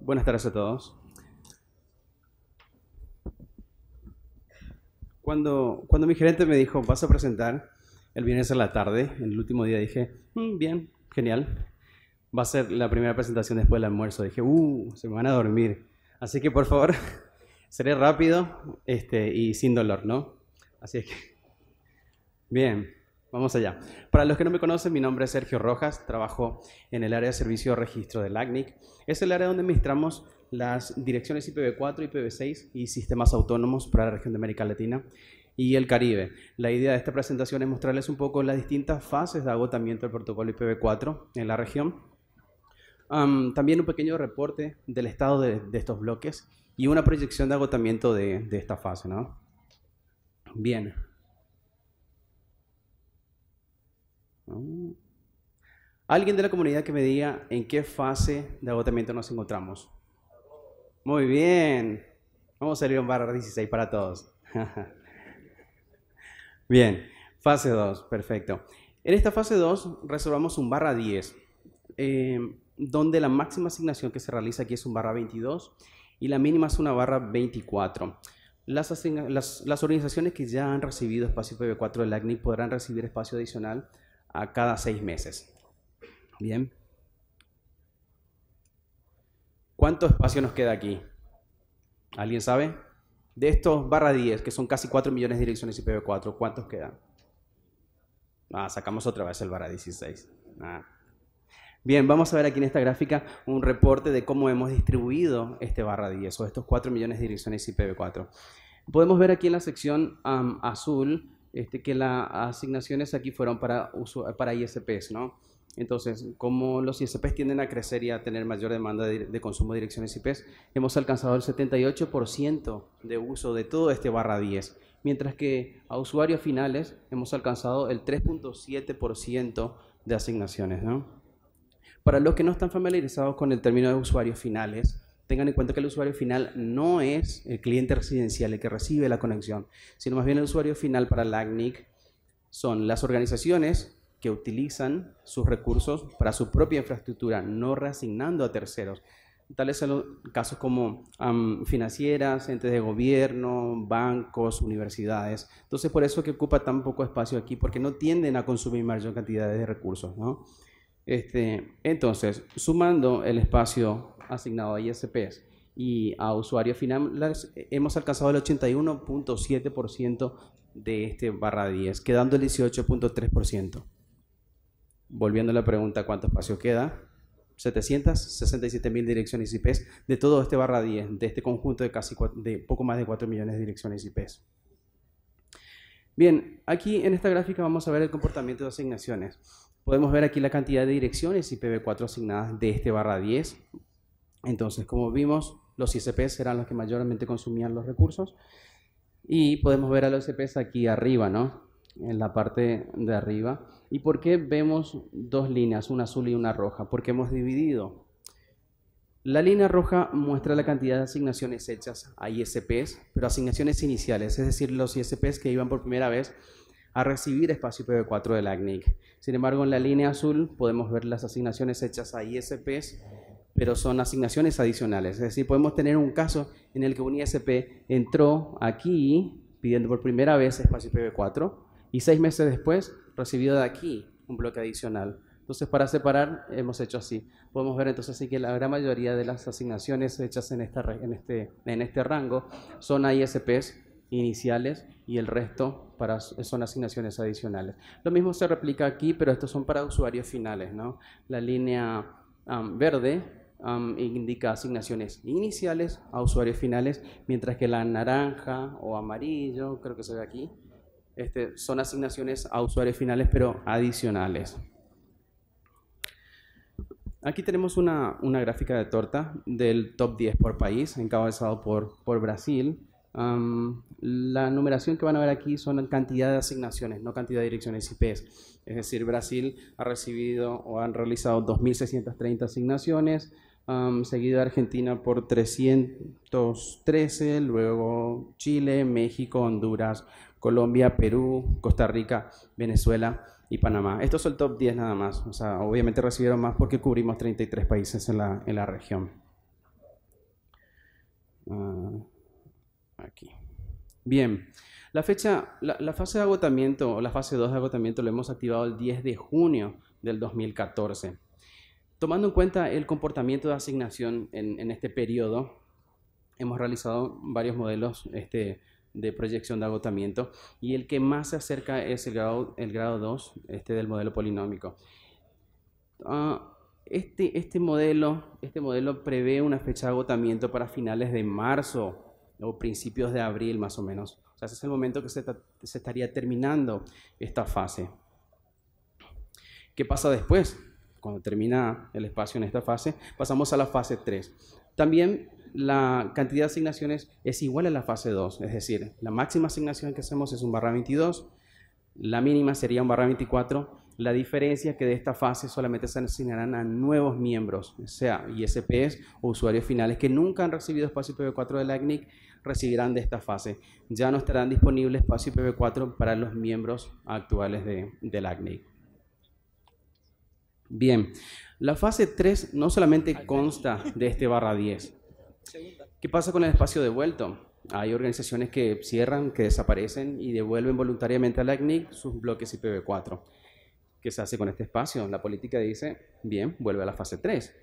buenas tardes a todos. Cuando, cuando mi gerente me dijo, vas a presentar el viernes a la tarde, en el último día dije, mm, bien, genial. Va a ser la primera presentación después del almuerzo. Dije, uh, se me van a dormir. Así que por favor, seré rápido este, y sin dolor, ¿no? Así es que. Bien. Vamos allá. Para los que no me conocen, mi nombre es Sergio Rojas, trabajo en el área de servicio de registro del ACNIC. Es el área donde administramos las direcciones IPv4, IPv6 y sistemas autónomos para la región de América Latina y el Caribe. La idea de esta presentación es mostrarles un poco las distintas fases de agotamiento del protocolo IPv4 en la región. también un pequeño reporte del estado de, estos bloques y una proyección de agotamiento de, de esta fase. ¿no? Bien, Alguien de la comunidad que me diga en qué fase de agotamiento nos encontramos. Muy bien. Vamos a salir un barra 16 para todos. bien, fase 2, perfecto. En esta fase 2 reservamos un barra 10, em, donde la máxima asignación que se realiza aquí es un barra 22 y la mínima es una barra 24. Las, organizaciones que ya han recibido espacio PB4 del ACNIC podrán recibir espacio adicional a cada seis meses. Bien. ¿Cuánto espacio nos queda aquí? ¿Alguien sabe? De estos barra 10, que son casi 4 millones de direcciones IPv4, ¿cuántos quedan? Ah, sacamos otra vez el barra 16. Ah. Bien, vamos a ver aquí en esta gráfica un reporte de cómo hemos distribuido este barra 10 o estos 4 millones de direcciones IPv4. Podemos ver aquí en la sección azul este, que las asignaciones aquí fueron para, para ISPs, ¿no? Entonces, como los ISPs tienden a crecer y a tener mayor demanda de, de consumo de direcciones IPs, hemos alcanzado el 78% de uso de todo este barra 10, mientras que a usuarios finales hemos alcanzado el 3.7% de asignaciones. ¿no? Para los que no están familiarizados con el término de usuarios finales, tengan en cuenta que el usuario final no es el cliente residencial el que recibe la conexión, sino más bien el usuario final para LACNIC son las organizaciones que utilizan sus recursos para su propia infraestructura, no reasignando a terceros. Tales son casos como financieras, entes de gobierno, bancos, universidades. Entonces, por eso que ocupa tan poco espacio aquí, porque no tienden a consumir mayor cantidad de recursos. ¿no? Este, entonces, sumando el espacio asignado a ISPs y a usuarios finales, hemos alcanzado el 81.7% de este barra 10, quedando el 18.3%. Volviendo a la pregunta, ¿cuánto espacio queda? 767.000 direcciones IPs de todo este barra 10, de este conjunto de, casi de poco más de 4 millones de direcciones IPs. Bien, aquí en esta gráfica vamos a ver el comportamiento de asignaciones. Podemos ver aquí la cantidad de direcciones IPv4 asignadas de este barra 10 entonces, como vimos, los ISPs eran los que mayormente consumían los recursos y podemos ver a los ISPs aquí arriba, ¿no? En la parte de arriba. ¿Y por qué vemos dos líneas, una azul y una roja? Porque hemos dividido. La línea roja muestra la cantidad de asignaciones hechas a ISPs, pero asignaciones iniciales, es decir, los ISPs que iban por primera vez a recibir espacio IPv4 del ACNIC. Sin embargo, en la línea azul podemos ver las asignaciones hechas a ISPs pero son asignaciones adicionales. Es decir, podemos tener un caso en el que un ISP entró aquí pidiendo por primera vez espacio IPv4 y seis meses después recibió de aquí un bloque adicional. Entonces, para separar, hemos hecho así. Podemos ver entonces que la gran mayoría de las asignaciones hechas en, esta, en, este, en este rango son a ISPs iniciales y el resto para, son asignaciones adicionales. Lo mismo se replica aquí, pero estos son para usuarios finales. ¿no? La línea verde indica asignaciones iniciales a usuarios finales, mientras que la naranja o amarillo, creo que se ve aquí, este, son asignaciones a usuarios finales pero adicionales. Aquí tenemos una, gráfica de torta del top 10 por país, encabezado por, por Brasil. la numeración que van a ver aquí son cantidad de asignaciones, no cantidad de direcciones IPs. Es decir, Brasil ha recibido o han realizado 2.630 asignaciones, seguido Argentina por 313, luego Chile, México, Honduras, Colombia, Perú, Costa Rica, Venezuela y Panamá. Estos son el top 10 nada más. O sea, obviamente recibieron más porque cubrimos 33 países en la, en la región. Ah, aquí. Bien. La fecha, fase de agotamiento o la fase 2 de agotamiento lo hemos activado el 10 de junio del 2014. Tomando en cuenta el comportamiento de asignación en, este periodo, hemos realizado varios modelos este, de proyección de agotamiento y el que más se acerca es el grado, el grado 2 este, del modelo polinómico. Ah, este, este, modelo, este modelo prevé una fecha de agotamiento para finales de marzo o principios de abril más o menos. O sea, ese es el momento que se, se estaría terminando esta fase. ¿Qué pasa después? cuando termina el espacio en esta fase, pasamos a la fase 3. También la cantidad de asignaciones es igual a la fase 2, es decir, la máxima asignación que hacemos es un barra 22, la mínima sería un barra 24, la diferencia es que de esta fase solamente se asignarán a nuevos miembros, sea, ISPs o usuarios finales que nunca han recibido espacio IPv4 de la recibirán de esta fase. Ya no estarán disponibles espacio IPv4 para los miembros actuales de, de la Bien, la fase 3 no solamente consta de este barra 10. ¿Qué pasa con el espacio devuelto? Hay organizaciones que cierran, que desaparecen y devuelven voluntariamente a la sus bloques IPv4. ¿Qué se hace con este espacio? La política dice, bien, vuelve a la fase 3.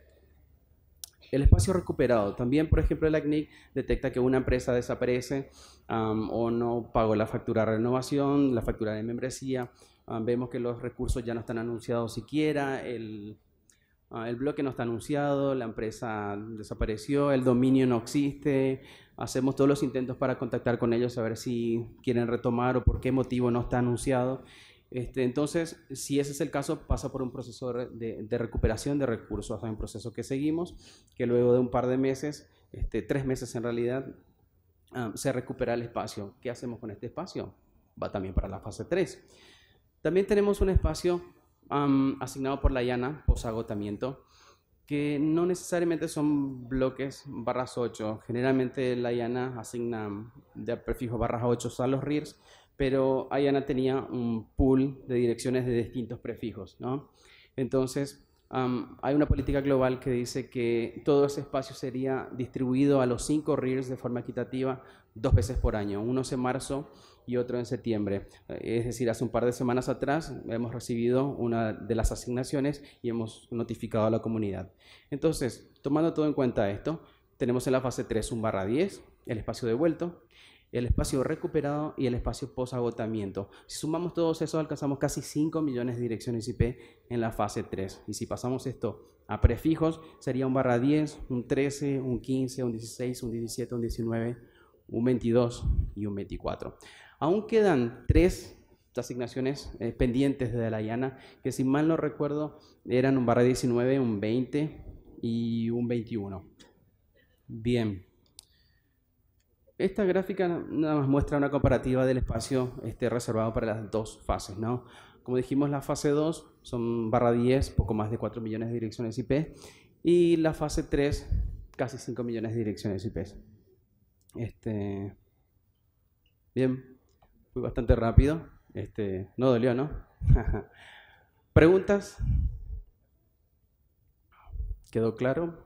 El espacio recuperado. También, por ejemplo, la CNIC detecta que una empresa desaparece o no pagó la factura de renovación, la factura de membresía Ah, vemos que los recursos ya no están anunciados siquiera, el, ah, el, bloque no está anunciado, la empresa desapareció, el dominio no existe, hacemos todos los intentos para contactar con ellos a ver si quieren retomar o por qué motivo no está anunciado. Este, entonces, si ese es el caso, pasa por un proceso de, de recuperación de recursos, es un proceso que seguimos, que luego de un par de meses, este, tres meses en realidad, ah, se recupera el espacio. ¿Qué hacemos con este espacio? Va también para la fase 3. También tenemos un espacio asignado por la llana, posagotamiento, que no necesariamente son bloques barras 8. Generalmente la llana asigna de prefijo barras 8 a los RIRs, pero IANA tenía un pool de direcciones de distintos prefijos. Entonces, hay una política global que dice que todo ese espacio sería distribuido a los cinco RIRs de forma equitativa dos veces por año, unos en marzo y otro en septiembre. Eh, es decir, hace un par de semanas atrás hemos recibido una de las asignaciones y hemos notificado a la comunidad. Entonces, tomando todo en cuenta esto, tenemos en la fase 3 un barra 10, el espacio devuelto, el espacio recuperado y el espacio posagotamiento. Si sumamos todos esos, alcanzamos casi 5 millones de direcciones IP en la fase 3. Y si pasamos esto a prefijos, sería un barra 10, un 13, un 15, un 16, un 17, un 19, un 22 y un 24. Aún quedan tres asignaciones eh, pendientes de la llana, que si mal no recuerdo eran un barra 19, un 20 y un 21. Bien. Esta gráfica nada más muestra una comparativa del espacio este, reservado para las dos fases. ¿no? Como dijimos, la fase 2 son barra 10, poco más de 4 millones de direcciones IP, y la fase 3, casi 5 millones de direcciones IP. Este, bien bastante rápido. Este, no dolió, ¿no? ¿Preguntas? ¿Quedó claro?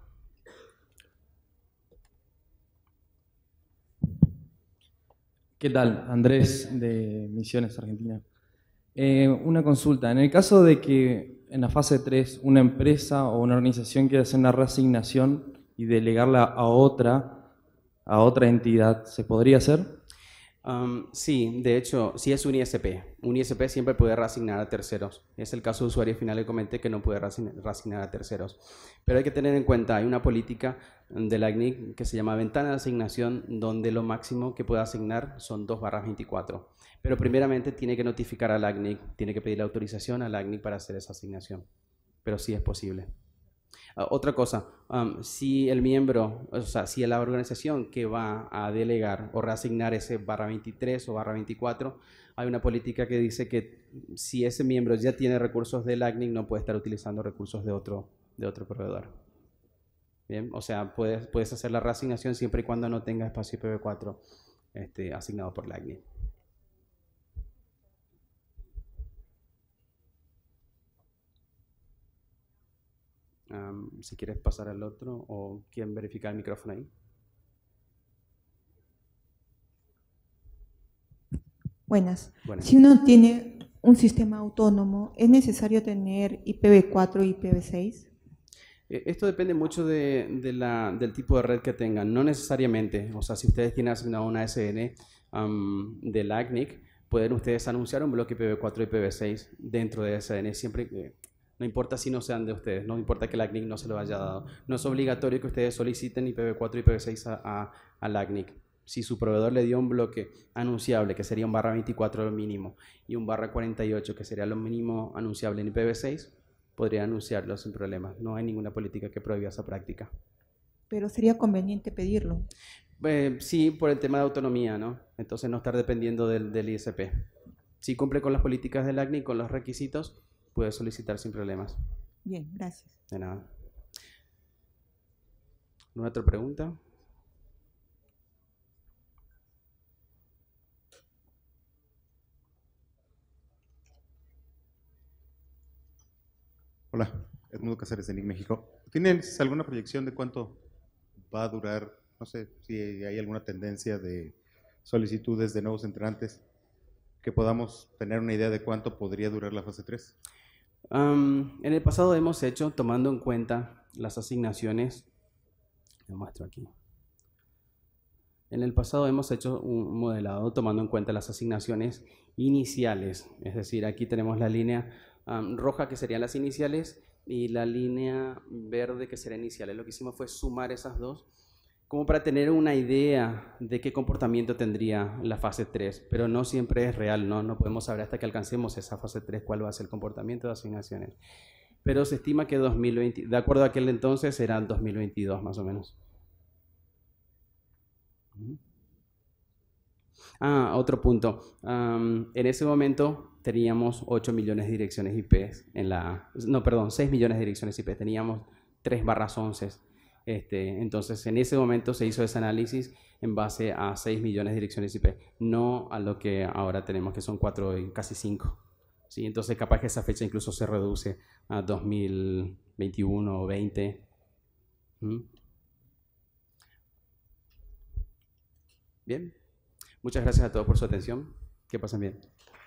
¿Qué tal? Andrés de Misiones Argentina. Eh, una consulta. En el caso de que en la fase 3 una empresa o una organización quiera hacer una reasignación y delegarla a otra, a otra entidad, ¿se podría hacer? sí, de hecho, sí es un ISP. Un ISP siempre puede reasignar a terceros. Es el caso de usuario final que comenté que no puede reasignar a terceros. Pero hay que tener en cuenta, hay una política de la que se llama ventana de asignación, donde lo máximo que puede asignar son 2 barras 24. Pero primeramente tiene que notificar a la tiene que pedir la autorización a la para hacer esa asignación. Pero sí es posible. Ah, otra cosa, si el miembro, o sea, si la organización que va a delegar o reasignar ese barra 23 o barra 24, hay una política que dice que si ese miembro ya tiene recursos de Lightning no puede estar utilizando recursos de otro, de otro proveedor. Bien, o sea, puedes, puedes hacer la reasignación siempre y cuando no tenga espacio IPv4 este, asignado por el si quieres pasar al otro o quién verificar el micrófono ahí. Buenas. Si uno tiene un sistema autónomo, ¿es necesario tener IPv4 y IPv6? Eh, esto depende mucho la, del tipo de red que tengan, no necesariamente. O sea, si ustedes tienen asignado una SN de LACNIC, pueden ustedes anunciar un bloque IPv4 y IPv6 dentro de SN, siempre que no importa si no sean de ustedes, no importa que la ACNIC no se lo haya dado. No es obligatorio que ustedes soliciten IPv4 y IPv6 a, la ACNIC. Si su proveedor le dio un bloque anunciable, que sería un barra 24 lo mínimo, y un barra 48, que sería lo mínimo anunciable en IPv6, podría anunciarlo sin problema. No hay ninguna política que prohíba esa práctica. Pero sería conveniente pedirlo. Eh, sí, por el tema de autonomía, ¿no? Entonces no estar dependiendo del, ISP. Si cumple con las políticas del ACNIC, con los requisitos, puede solicitar sin problemas. Bien, gracias. De nada. ¿Una otra pregunta? Hola, Edmundo Casares de NIC México. ¿Tienes alguna proyección de cuánto va a durar? No sé si hay alguna tendencia de solicitudes de nuevos entrantes que podamos tener una idea de cuánto podría durar la fase 3 en el pasado hemos hecho, tomando en cuenta las asignaciones, muestro aquí. En el pasado hemos hecho un modelado tomando en cuenta las asignaciones iniciales, es decir, aquí tenemos la línea roja que serían las iniciales y la línea verde que serían iniciales. Lo que hicimos fue sumar esas dos como para tener una idea de qué comportamiento tendría la fase 3, pero no siempre es real, ¿no? no podemos saber hasta que alcancemos esa fase 3 cuál va a ser el comportamiento de asignaciones. Pero se estima que 2020, de acuerdo a aquel entonces, será 2022 más o menos. Ah, otro punto. en ese momento teníamos 8 millones de direcciones IP en la... No, perdón, 6 millones de direcciones IP. Teníamos 3 barras 11 este, entonces, en ese momento se hizo ese análisis en base a 6 millones de direcciones IP, no a lo que ahora tenemos, que son 4 y casi 5. ¿sí? Entonces, capaz que esa fecha incluso se reduce a 2021 o 20. ¿Mm? Bien, muchas gracias a todos por su atención. Que pasen bien.